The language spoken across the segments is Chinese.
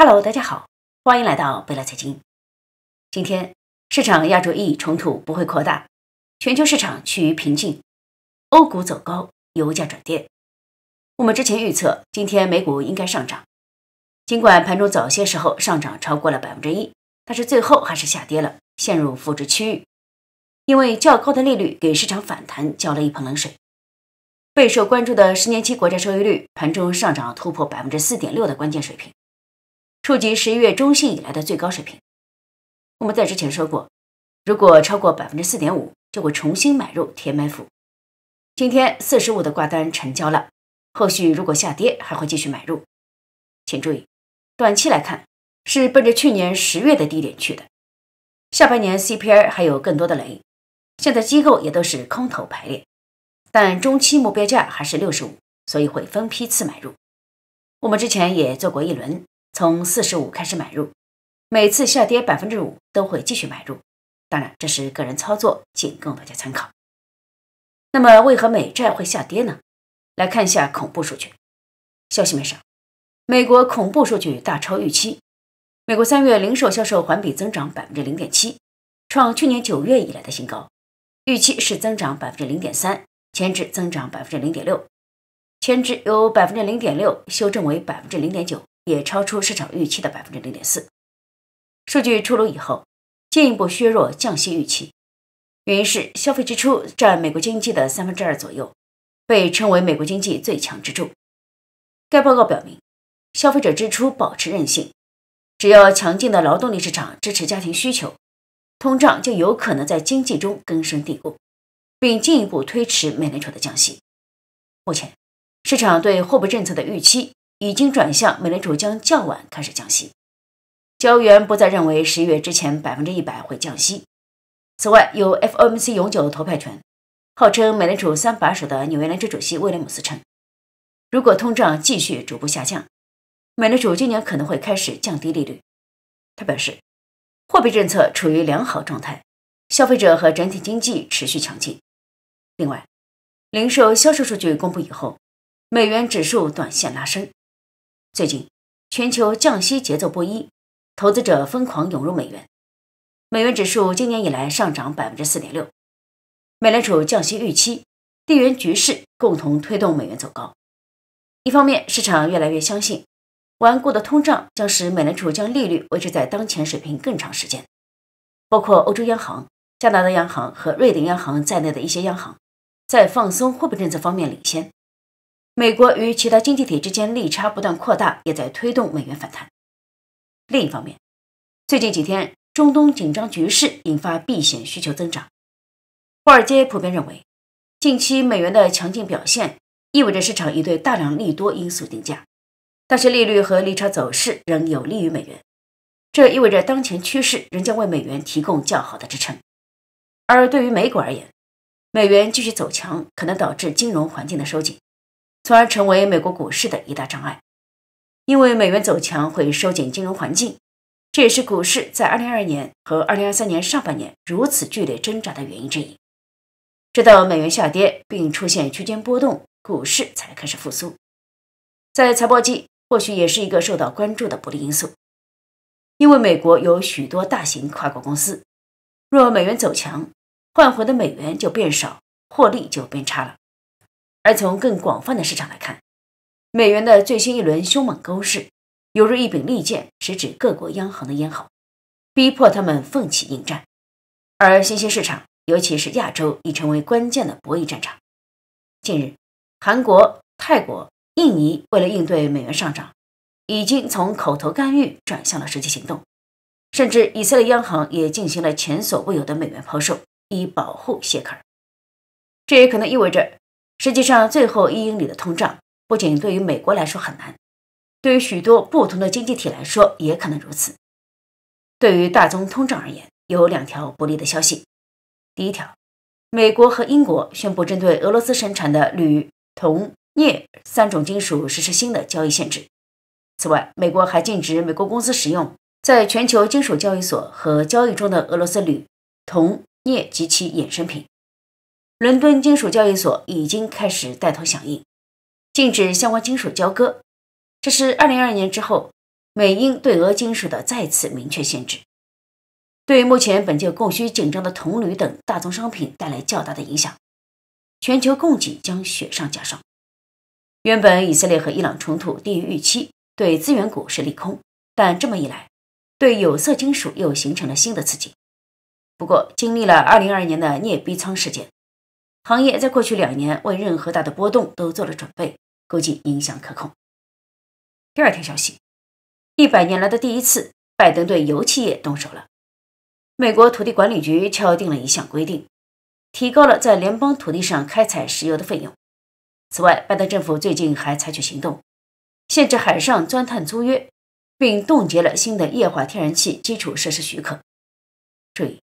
Hello，大家好，欢迎来到贝莱财经。今天市场亚洲义冲突不会扩大，全球市场趋于平静，欧股走高，油价转跌。我们之前预测今天美股应该上涨，尽管盘中早些时候上涨超过了百分之一，但是最后还是下跌了，陷入负值区域。因为较高的利率给市场反弹浇了一盆冷水。备受关注的十年期国债收益率盘中上涨突破百分之四点六的关键水平。触及十一月中旬以来的最高水平。我们在之前说过，如果超过百分之四点五，就会重新买入填 m f 今天四十五的挂单成交了，后续如果下跌还会继续买入。请注意，短期来看是奔着去年十月的低点去的。下半年 CPI 还有更多的雷，现在机构也都是空头排列，但中期目标价还是六十五，所以会分批次买入。我们之前也做过一轮。从四十五开始买入，每次下跌百分之五都会继续买入。当然，这是个人操作，仅供大家参考。那么，为何美债会下跌呢？来看一下恐怖数据。消息面上，美国恐怖数据大超预期。美国三月零售销售环比增长百分之零点七，创去年九月以来的新高。预期是增长百分之零点三，前值增长百分之零点六，前值由百分之零点六修正为百分之零点九。也超出市场预期的百分之零点四。数据出炉以后，进一步削弱降息预期。原因是消费支出占美国经济的三分之二左右，被称为美国经济最强支柱。该报告表明，消费者支出保持韧性，只要强劲的劳动力市场支持家庭需求，通胀就有可能在经济中根深蒂固，并进一步推迟美联储的降息。目前，市场对货币政策的预期。已经转向，美联储将较晚开始降息。交易员不再认为十一月之前百分之一百会降息。此外，有 FOMC 永久投票权，号称美联储三把手的纽约联储主席威廉姆斯称，如果通胀继续逐步下降，美联储今年可能会开始降低利率。他表示，货币政策处于良好状态，消费者和整体经济持续强劲。另外，零售销售数据公布以后，美元指数短线拉升。最近，全球降息节奏不一，投资者疯狂涌入美元，美元指数今年以来上涨百分之四点六。美联储降息预期、地缘局势共同推动美元走高。一方面，市场越来越相信，顽固的通胀将使美联储将利率维持在当前水平更长时间。包括欧洲央行、加拿大央行和瑞典央行在内的一些央行，在放松货币政策方面领先。美国与其他经济体之间利差不断扩大，也在推动美元反弹。另一方面，最近几天中东紧张局势引发避险需求增长。华尔街普遍认为，近期美元的强劲表现意味着市场已对大量利多因素定价，但是利率和利差走势仍有利于美元，这意味着当前趋势仍将为美元提供较好的支撑。而对于美股而言，美元继续走强可能导致金融环境的收紧。从而成为美国股市的一大障碍，因为美元走强会收紧金融环境，这也是股市在2022年和2023年上半年如此剧烈挣扎的原因之一。直到美元下跌并出现区间波动，股市才开始复苏。在财报季，或许也是一个受到关注的不利因素，因为美国有许多大型跨国公司，若美元走强，换回的美元就变少，获利就变差了。而从更广泛的市场来看，美元的最新一轮凶猛攻势犹如一柄利剑，直指各国央行的咽喉，逼迫他们奋起应战。而新兴市场，尤其是亚洲，已成为关键的博弈战场。近日，韩国、泰国、印尼为了应对美元上涨，已经从口头干预转向了实际行动，甚至以色列央行也进行了前所未有的美元抛售，以保护谢克尔。这也可能意味着。实际上，最后一英里的通胀不仅对于美国来说很难，对于许多不同的经济体来说也可能如此。对于大宗通胀而言，有两条不利的消息。第一条，美国和英国宣布针对俄罗斯生产的铝、铜、镍三种金属实施新的交易限制。此外，美国还禁止美国公司使用在全球金属交易所和交易中的俄罗斯铝、铜、镍及其衍生品。伦敦金属交易所已经开始带头响应，禁止相关金属交割。这是二零二二年之后美英对俄金属的再次明确限制，对目前本就供需紧张的铜、铝等大宗商品带来较大的影响，全球供给将雪上加霜。原本以色列和伊朗冲突低于预期对资源股是利空，但这么一来，对有色金属又形成了新的刺激。不过，经历了二零二二年的镍逼仓事件。行业在过去两年为任何大的波动都做了准备，估计影响可控。第二条消息，一百年来的第一次，拜登对油气业动手了。美国土地管理局敲定了一项规定，提高了在联邦土地上开采石油的费用。此外，拜登政府最近还采取行动，限制海上钻探租约，并冻结了新的液化天然气基础设施许可。注意，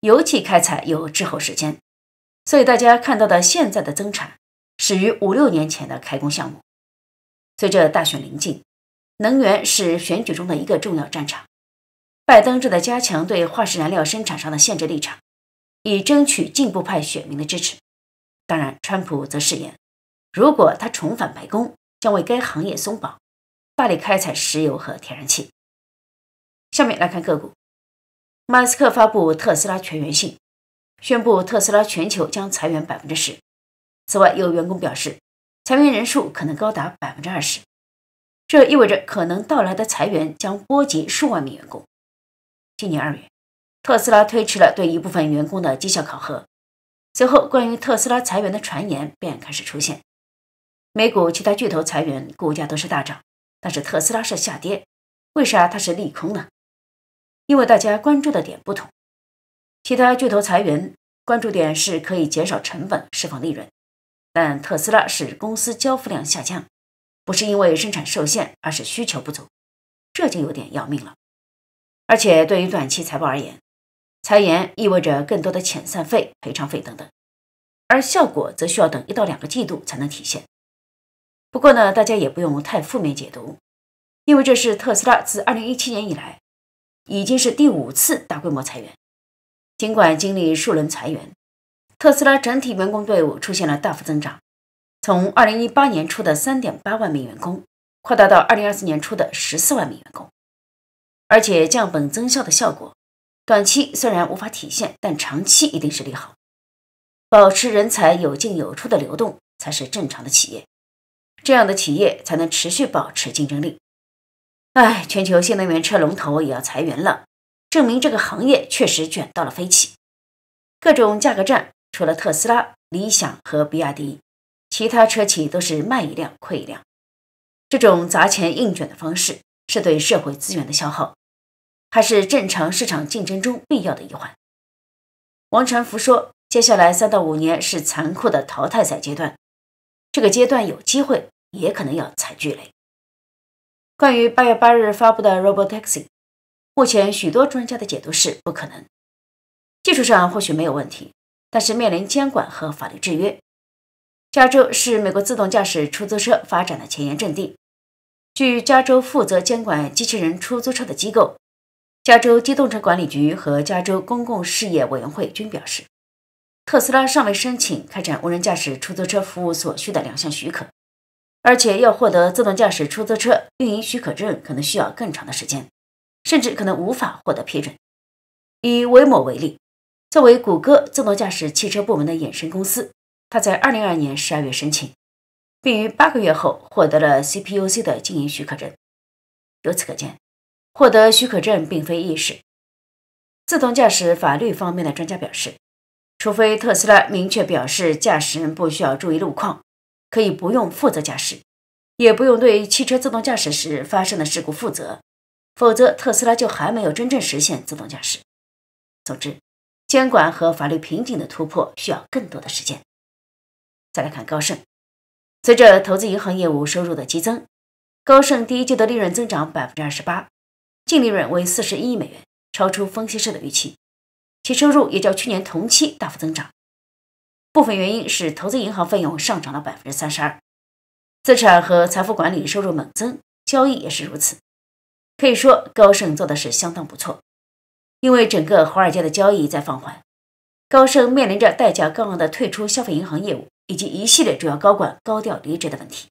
油气开采有滞后时间。所以大家看到的现在的增产，始于五六年前的开工项目。随着大选临近，能源是选举中的一个重要战场。拜登正在加强对化石燃料生产上的限制立场，以争取进步派选民的支持。当然，川普则誓言，如果他重返白宫，将为该行业松绑，大力开采石油和天然气。下面来看个股。马斯克发布特斯拉全员信。宣布特斯拉全球将裁员百分之十。此外，有员工表示，裁员人数可能高达百分之二十。这意味着可能到来的裁员将波及数万名员工。今年二月，特斯拉推迟了对一部分员工的绩效考核，随后关于特斯拉裁员的传言便开始出现。美股其他巨头裁员，股价都是大涨，但是特斯拉是下跌，为啥它是利空呢？因为大家关注的点不同。其他巨头裁员关注点是可以减少成本、释放利润，但特斯拉是公司交付量下降，不是因为生产受限，而是需求不足，这就有点要命了。而且对于短期财报而言，裁员意味着更多的遣散费、赔偿费等等，而效果则需要等一到两个季度才能体现。不过呢，大家也不用太负面解读，因为这是特斯拉自二零一七年以来已经是第五次大规模裁员。尽管经历数轮裁员，特斯拉整体员工队伍出现了大幅增长，从二零一八年初的三点八万名员工扩大到二零二四年初的十四万名员工。而且降本增效的效果，短期虽然无法体现，但长期一定是利好。保持人才有进有出的流动才是正常的企业，这样的企业才能持续保持竞争力。哎，全球新能源车龙头也要裁员了。证明这个行业确实卷到了飞起，各种价格战，除了特斯拉、理想和比亚迪，其他车企都是卖一辆亏一辆。这种砸钱硬卷的方式是对社会资源的消耗，还是正常市场竞争中必要的一环？王传福说：“接下来三到五年是残酷的淘汰赛阶段，这个阶段有机会，也可能要踩巨雷。”关于八月八日发布的 Robotaxi。目前，许多专家的解读是不可能。技术上或许没有问题，但是面临监管和法律制约。加州是美国自动驾驶出租车发展的前沿阵地。据加州负责监管机器人出租车的机构——加州机动车管理局和加州公共事业委员会均表示，特斯拉尚未申请开展无人驾驶出租车服务所需的两项许可，而且要获得自动驾驶出租车运营许可证，可能需要更长的时间。甚至可能无法获得批准。以维某为例，作为谷歌自动驾驶汽车部门的衍生公司，他在二零二二年十二月申请，并于八个月后获得了 CPUC 的经营许可证。由此可见，获得许可证并非易事。自动驾驶法律方面的专家表示，除非特斯拉明确表示驾驶人不需要注意路况，可以不用负责驾驶，也不用对汽车自动驾驶时发生的事故负责。否则，特斯拉就还没有真正实现自动驾驶。总之，监管和法律瓶颈的突破需要更多的时间。再来看高盛，随着投资银行业务收入的激增，高盛第一季度利润增长百分之二十八，净利润为四十一亿美元，超出分析师的预期。其收入也较去年同期大幅增长，部分原因是投资银行费用上涨了百分之三十二，资产和财富管理收入猛增，交易也是如此。可以说，高盛做的是相当不错，因为整个华尔街的交易在放缓。高盛面临着代价高昂的退出消费银行业务以及一系列主要高管高调离职的问题。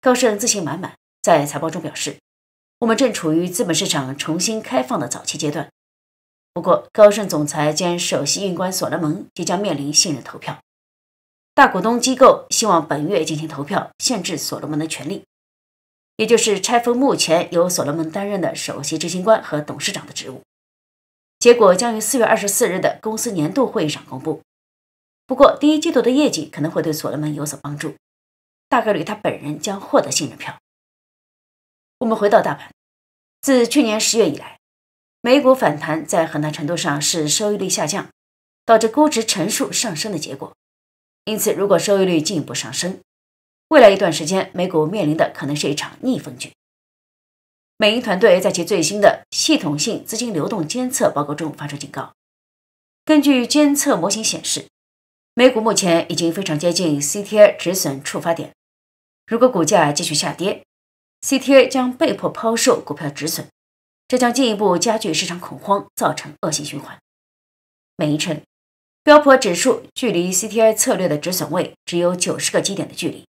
高盛自信满满，在财报中表示：“我们正处于资本市场重新开放的早期阶段。”不过，高盛总裁兼首席运官所罗门即将面临信任投票，大股东机构希望本月进行投票，限制所罗门的权利。也就是拆分目前由所罗门担任的首席执行官和董事长的职务，结果将于四月二十四日的公司年度会议上公布。不过，第一季度的业绩可能会对所罗门有所帮助，大概率他本人将获得信任票。我们回到大盘，自去年十月以来，美股反弹在很大程度上是收益率下降导致估值乘数上升的结果。因此，如果收益率进一步上升，未来一段时间，美股面临的可能是一场逆风局。美银团队在其最新的系统性资金流动监测报告中发出警告，根据监测模型显示，美股目前已经非常接近 CTA 止损触发点。如果股价继续下跌，CTA 将被迫抛售股票止损，这将进一步加剧市场恐慌，造成恶性循环。美银称，标普指数距离 CTA 策略的止损位只有九十个基点的距离。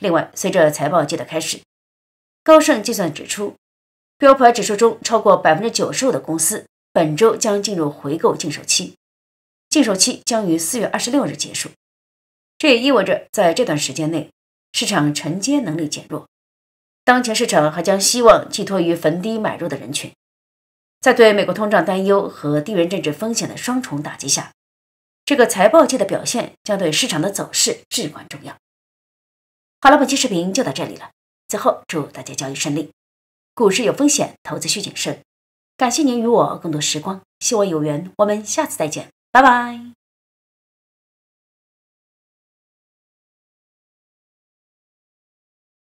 另外，随着财报季的开始，高盛计算指出，标普指数中超过百分之九十五的公司本周将进入回购净手期，净手期将于四月二十六日结束。这也意味着，在这段时间内，市场承接能力减弱。当前市场还将希望寄托于逢低买入的人群。在对美国通胀担忧和地缘政治风险的双重打击下，这个财报季的表现将对市场的走势至关重要。好了，本期视频就到这里了。最后，祝大家交易顺利。股市有风险，投资需谨慎。感谢您与我共度时光，希望有缘我们下次再见。拜拜。